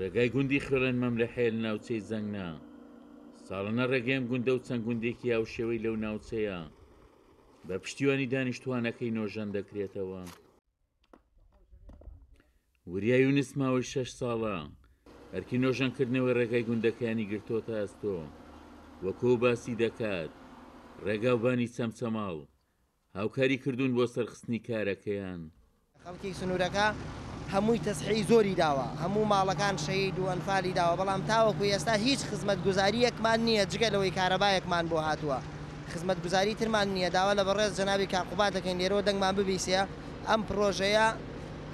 ڕێگای گوندی خڕێن مەملەحێل ناوچەی زەنگنا ساڵەنە ڕێگەیم گوندە و چەند گوندێکی یاو شێوەی لەو ناوچەیە بە پشتیوانی دانیشتوانەکەی نۆژەن دەکرێتەوە وریای و نسماوەی شەش ساڵە ئەرکی نۆژەنکردنەوەی ڕێگای گوندەکانی گرتۆتە ئەستۆ وەکۆ باسی دەکات ڕێگاوبانی چەمچەماڵ هاوکاری کردوون بۆ سەرخستنی کارەکەیان خەڵکی سنوورەکە هەمووی تەسحی زۆری داوە هەموو ماڵەکان شەید و ئەنفالی داوە بەڵام تاوەکو ئێستا هیچ خزمەت گوزاری یەکمان نییە جگەلەوەی کارەبایەکمان بۆ هاتووە خزمەت گوزاری ترمان نییە داوا لە بەڕێز جەناوی کاقوبات دەکەین لێرەوە دەنگمان ببیسە ئەم پرۆژەیە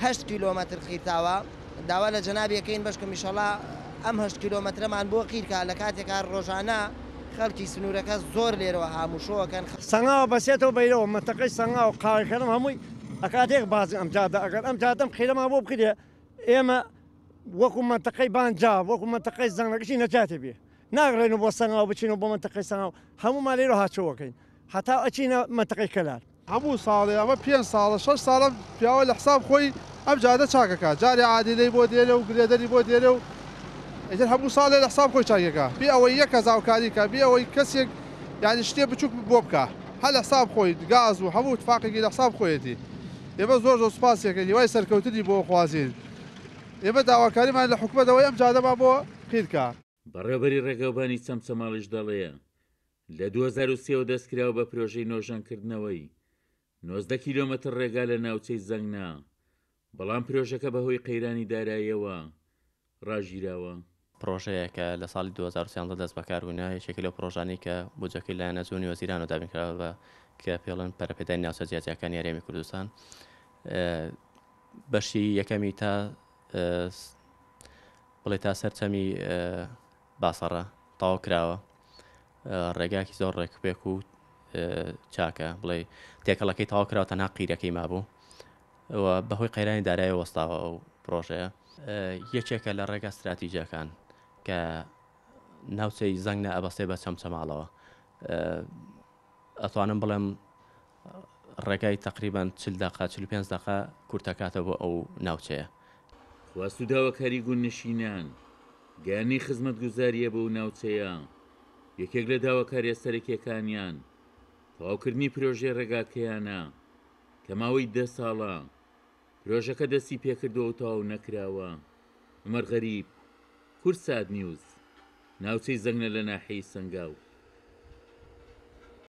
هە کیلومتر خیرتاوە داوا لە جەنابیەکەین بەشکم میشەڵا ئەم هە کیلومترمان بۆ قیرکە لە کاتێکا ڕۆژانە خەڵکی سنوورەکە زۆر لێرەوە هاموشۆەکەن سەنگاوە بەسێتەوە بەیرەوە مەتەقەی سەنگاوە قاڕەکەم هەمووی ئەکاتێک بازی ئەم جادا ئەگەر ئەم جادەم خێرەما بۆ بکرێ ئێمە وەکو منتەقەی بانجا وەکو منتەقەی زانەکەشی نەجاتێ بێ ناگڕێن بۆ سەنەوە بچین و بۆ منتەقەی سەناو هەموومان لێرە هاچەوەکەین هەتا ئەچینە منتەقەی کەلار هەموو ساڵێ ئەمە پێ ساڵە شش ساڵە پیاوە لە حساب خۆی ئەم جادە چاکەکە جاری عادیلەی بۆ دێرە و گرێدەری بۆ دێرە و ئەجر هەموو ساڵێ لە حساب خۆی چاکەکە بێ ئەوەی یەک کەزااوکاریکە بێ ئەوەی کەسێک یانی شتێ بچووک بۆ بکە هەل لە حساب خۆی گاز و هەموو تفاقێکی لە حساب خۆیەتی ئێمە زۆر زۆر سپاسێکە لیوای سەرکەوتنی بۆ خوازیین ئێمە داواکاریمان لە حکومەتەوەی ئەم جادەما بۆ پیرکە بەڕێبەری ڕێگەوبانی چەم چەماڵیش دەڵەیە لە 2023 دەستکراوە بە پرۆژەی نۆژانکردنەوەی 90 کیلۆمەتر ڕێگا لە ناوچەی زەنگنا بەڵام پرۆژەکە بەهۆی قەیرانی داراییەوە ڕژیراوە پرۆژەیەکە لە ساڵی 2013 دەست بەکاربوونا یشێکی لە پرۆژانی کە بجەکەی لایەنە زوونی وەزیران و دابینکراوە بە کە پێڵن پەرپێدای ناوسەجیاتەکان یاریێمی کوردستان. بەشی یەکەمی تا بڵێ تا سەرچەمی باسەڕە تاوا کراوە ڕێگاکی زۆر ڕێکپێک و چاکە بڵێ تێکەڵەکەی تاواکراوە تەنا قیرەکەی مابوو بەهۆی قەیرانی دارایی وەستاوە ئەو پرۆژەیە یەکێکە لە ڕێگا استراتیجەکان کە ناوچەی زەنگ نە ئەبەستێ بە چەمچەماڵەوە ئەتوانم بڵێم ڕێگای تقریبان چل داقا چ پێ دقا کورتەکاتە بۆ ئەو ناوچەیە خواستوداوە کاریگون نشینان گیانی خزمەت گوزاریە بە و ناوچەیە یەکێک لە داواکاریە سەرکیەکانیان تەواوکردنی پرۆژێ ڕێگاکەیانە کە ماوەی دە ساڵە پرۆژەکە دەستی پێکردەوە تاو نەکراوە مەرغەریب کورساد نیوز ناوچەی زەنگە لە ناحەی سنگاوە